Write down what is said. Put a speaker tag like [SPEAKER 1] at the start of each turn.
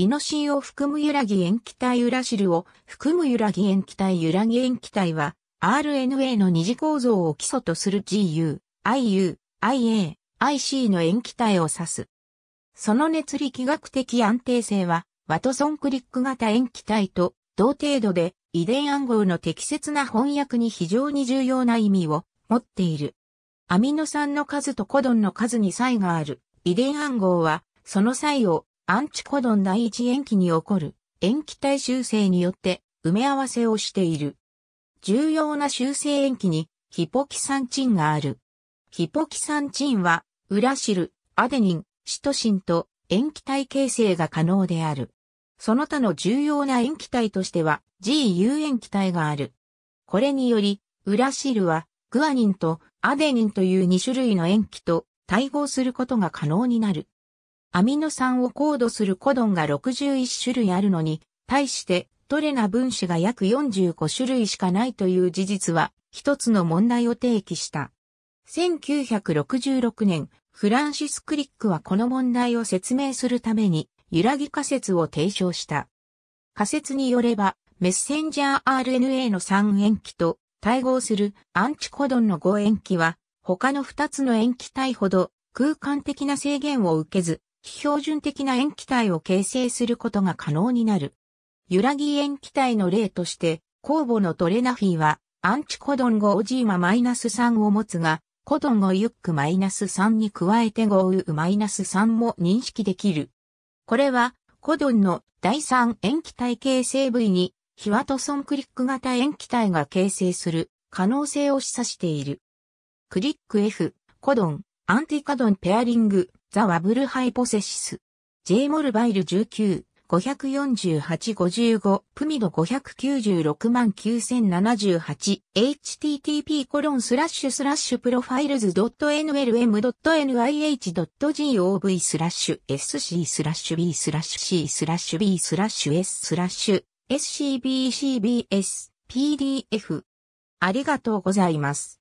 [SPEAKER 1] イノシンを含む揺らぎ塩基体ウラシルを含む揺らぎ塩基体揺らぎ塩基体は RNA の二次構造を基礎とする GU、IU、IA、IC の塩基体を指す。その熱力学的安定性はワトソンクリック型塩基体と同程度で遺伝暗号の適切な翻訳に非常に重要な意味を持っている。アミノ酸の数とコドンの数に差異がある遺伝暗号はその差異をアンチコドン第一塩基に起こる塩基体修正によって埋め合わせをしている。重要な修正塩基にヒポキサンチンがある。ヒポキサンチンはウラシル、アデニン、シトシンと塩基体形成が可能である。その他の重要な塩基体としては GU 塩基体がある。これにより、ウラシルはグアニンとアデニンという2種類の塩基と対合することが可能になる。アミノ酸をコードするコドンが61種類あるのに、対してトレナ分子が約45種類しかないという事実は、一つの問題を提起した。1966年、フランシス・クリックはこの問題を説明するために、揺らぎ仮説を提唱した。仮説によれば、メッセンジャー RNA の3塩基と対合するアンチコドンの5塩基は、他の2つの塩基体ほど空間的な制限を受けず、標準的な塩基体を形成することが可能になる。揺らぎ塩基体の例として、酵母のトレナフィは、アンチコドンゴオジーママイナス -3 を持つが、コドンゴユックマイナス -3 に加えてゴウウ -3 も認識できる。これは、コドンの第三塩基体形成部位に、ヒワトソンクリック型塩基体が形成する可能性を示唆している。クリック F、コドン、アンティカドンペアリング、ザ・ワブル・ハイポセシス。J・ モルバイル19、548-55、プミド5969078、http コロンスラッシュスラッシュプロファイルズ .nlm.nih.gov スラッシュ sc スラッシュ b スラッシュ c スラッシュ b スラッシュ s スラッシュ scbcbs pdf ありがとうございます。